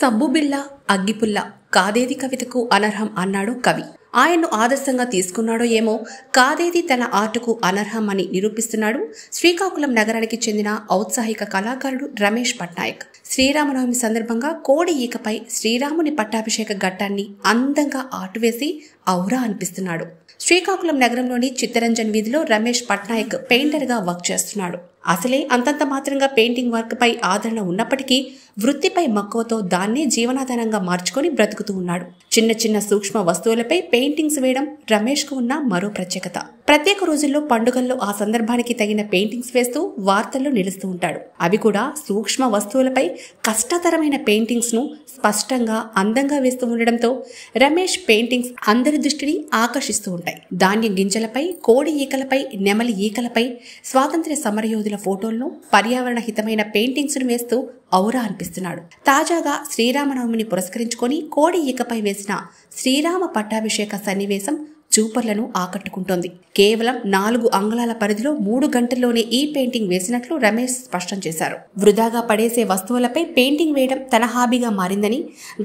సబ్బుబిల్ల అగ్గిపుల్ల కాదేది కవితకు అనర్హం అన్నాడు కవి ఆయన్ను ఆదర్శంగా తీసుకున్నాడో ఏమో కాదేది తన ఆర్టుకు అనర్హం అని నిరూపిస్తున్నాడు శ్రీకాకుళం నగరానికి చెందిన ఔత్సాహిక కళాకారుడు రమేష్ పట్నాయక్ శ్రీరామనవమి సందర్భంగా కోడి ఈకపై శ్రీరాముని పట్టాభిషేక ఘట్టాన్ని అందంగా ఆటువేసి ఔరా అనిపిస్తున్నాడు శ్రీకాకుళం నగరంలోని చిత్తరంజన్ వీధిలో రమేష్ పట్నాయక్ పెయింటర్గా వర్క్ చేస్తున్నాడు అసలే అంతంత మాత్రంగా పెయింటింగ్ వర్క్పై ఆదరణ ఉన్నప్పటికీ వృత్తిపై మక్కువతో దాన్నే జీవనాధారంగా మార్చుకొని బ్రతుకుతూ ఉన్నాడు చిన్న చిన్న సూక్ష్మ వస్తువులపై పెయింటింగ్స్ వేయడం రమేష్కు ఉన్న మరో ప్రత్యేకత ప్రత్యేక రోజుల్లో పండుగల్లో ఆ సందర్భానికి తగిన పెయింటింగ్స్ వేస్తూ వార్తల్లో నిలుస్తూ ఉంటాడు అవి కూడా సూక్ష్మ వస్తువులపై కష్టతరమైన పెయింటింగ్స్ను స్పష్టంగా అందంగా వేస్తూ ఉండడంతో రమేష్ పెయింటింగ్స్ అందరి దృష్టిని ఆకర్షిస్తూ ఉంటాయి ధాన్యం గింజలపై కోడి ఈకలపై నెమలి ఈకలపై స్వాతంత్ర్య సమరయోధుల ఫోటోలను పర్యావరణ హితమైన పెయింటింగ్స్ను వేస్తూ ఔరా అనిపిస్తున్నాడు తాజాగా శ్రీరామనవమిని పురస్కరించుకొని కోడి ఈకపై వేసిన శ్రీరామ పట్టాభిషేక సన్నివేశం చూపర్లను ఆకట్టుకుంటోంది కేవలం నాలుగు అంగుళాల పరిధిలో మూడు గంటల్లోనే ఈ పెయింటింగ్ వేసినట్లు రమేష్ స్పష్టం చేశారు వృధాగా పడేసే వస్తువులపై పెయింటింగ్ వేయడం తన హాబీగా మారిందని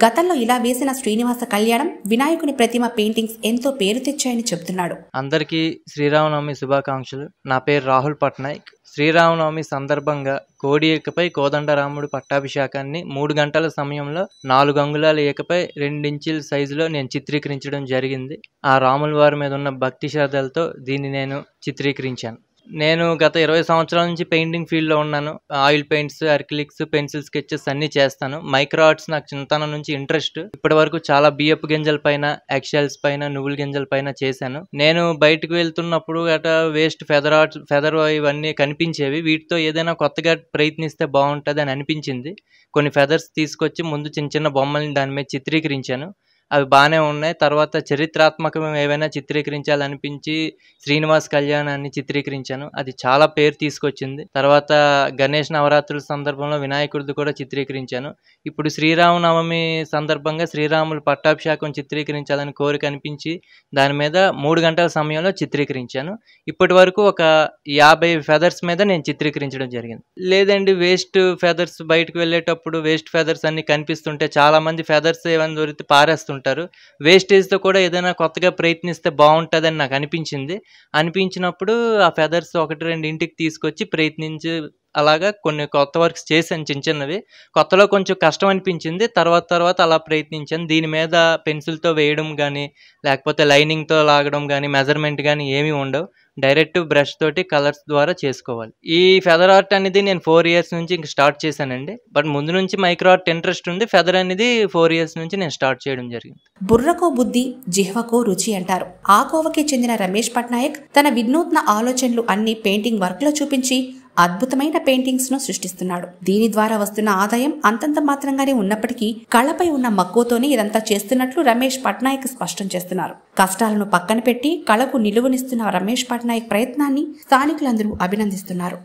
గతంలో ఇలా వేసిన శ్రీనివాస కళ్యాణం వినాయకుని ప్రతిమ పెయింటింగ్స్ ఎంతో పేరు తెచ్చాయని చెబుతున్నాడు అందరికీ శ్రీరామనవమి శుభాకాంక్షలు నా పేరు రాహుల్ పట్నాయక్ శ్రీరామనవమి సందర్భంగా కోడి ఏకపై కోదండరాముడు పట్టాభిషేకాన్ని మూడు గంటల సమయంలో నాలుగు అంగుళాల ఏకపై రెండించిల సైజులో నేను చిత్రీకరించడం జరిగింది ఆ రాముల వారి మీద ఉన్న భక్తి శ్రద్ధలతో దీన్ని నేను చిత్రీకరించాను నేను గత ఇరవై సంవత్సరాల నుంచి పెయింటింగ్ ఫీల్డ్లో ఉన్నాను oil paints acrylics pencil sketches అన్నీ చేస్తాను మైక్రో ఆర్ట్స్ నాకు చిన్నతనం నుంచి ఇంట్రెస్ట్ ఇప్పటి వరకు చాలా బియ్యపు గింజల పైన ఎక్షల్స్ పైన నువ్వుల గింజల పైన చేశాను నేను బయటకు వెళ్తున్నప్పుడు గట వేస్ట్ ఫెదర్ ఆర్ట్స్ ఫెదర్ ఇవన్నీ కనిపించేవి వీటితో ఏదైనా కొత్తగా ప్రయత్నిస్తే బాగుంటుంది అని అనిపించింది కొన్ని ఫెదర్స్ తీసుకొచ్చి ముందు చిన్న చిన్న బొమ్మల్ని దాని మీద చిత్రీకరించాను అవి బాగానే ఉన్నాయి తర్వాత చరిత్రాత్మకం ఏవైనా చిత్రీకరించాలనిపించి శ్రీనివాస్ కళ్యాణాన్ని చిత్రీకరించాను అది చాలా పేరు తీసుకొచ్చింది తర్వాత గణేష్ నవరాత్రుల సందర్భంలో వినాయకుడిది కూడా చిత్రీకరించాను ఇప్పుడు శ్రీరామనవమి సందర్భంగా శ్రీరాములు పట్టాభిషేకం చిత్రీకరించాలని కోరిక అనిపించి దాని మీద మూడు గంటల సమయంలో చిత్రీకరించాను ఇప్పటి వరకు ఒక యాభై ఫెదర్స్ మీద నేను చిత్రీకరించడం జరిగింది లేదండి వేస్ట్ ఫెదర్స్ బయటకు వెళ్ళేటప్పుడు వేస్ట్ ఫెదర్స్ అన్ని కనిపిస్తుంటే చాలామంది ఫెదర్స్ ఏమైనా దొరికితే పారేస్తుంటారు ఉంటారు వేస్టేజ్తో కూడా ఏదైనా కొత్తగా ప్రయత్నిస్తే బాగుంటుందని నాకు అనిపించింది అనిపించినప్పుడు ఆ ఫెదర్స్ ఒకటి రెండు ఇంటికి తీసుకొచ్చి ప్రయత్నించి అలాగా కొన్ని కొత్త వర్క్స్ చేశాను చిన్న చిన్నవి కొత్తలో కొంచెం కష్టం అనిపించింది తర్వాత తర్వాత అలా ప్రయత్నించాను దీని మీద పెన్సిల్తో వేయడం కానీ లేకపోతే లైనింగ్తో లాగడం కానీ మెజర్మెంట్ కానీ ఏమీ ఉండవు డైరెక్ట్ బ్రష్ తోటి కలర్స్ ద్వారా చేసుకోవాలి ఈ ఫెదర్ ఆర్ట్ అనేది నేను ఫోర్ ఇయర్స్ నుంచి ఇంక స్టార్ట్ చేశానండి బట్ ముందు నుంచి మైక్రో ఆర్ట్ ఇంట్రెస్ట్ ఉంది ఫెదర్ అనేది ఫోర్ ఇయర్స్ నుంచి నేను స్టార్ట్ చేయడం జరిగింది బుర్రకో బుద్ధి జిహ్వకో రుచి అంటారు ఆ కోవకి చెందిన రమేష్ పట్నాయక్ తన వినూత్న ఆలోచనలు అన్ని పెయింటింగ్ వర్క్ లో చూపించి అద్భుతమైన పెయింటింగ్స్ ను సృష్టిస్తున్నాడు దీని ద్వారా వస్తున్న ఆదాయం అంతంత మాత్రంగానే ఉన్నప్పటికీ కళపై ఉన్న మక్కువతోనే ఇదంతా చేస్తున్నట్లు రమేష్ పట్నాయక్ స్పష్టం చేస్తున్నారు కష్టాలను పక్కన పెట్టి కళకు నిలువనిస్తున్న రమేష్ పట్నాయక్ ప్రయత్నాన్ని స్థానికులందరూ అభినందిస్తున్నారు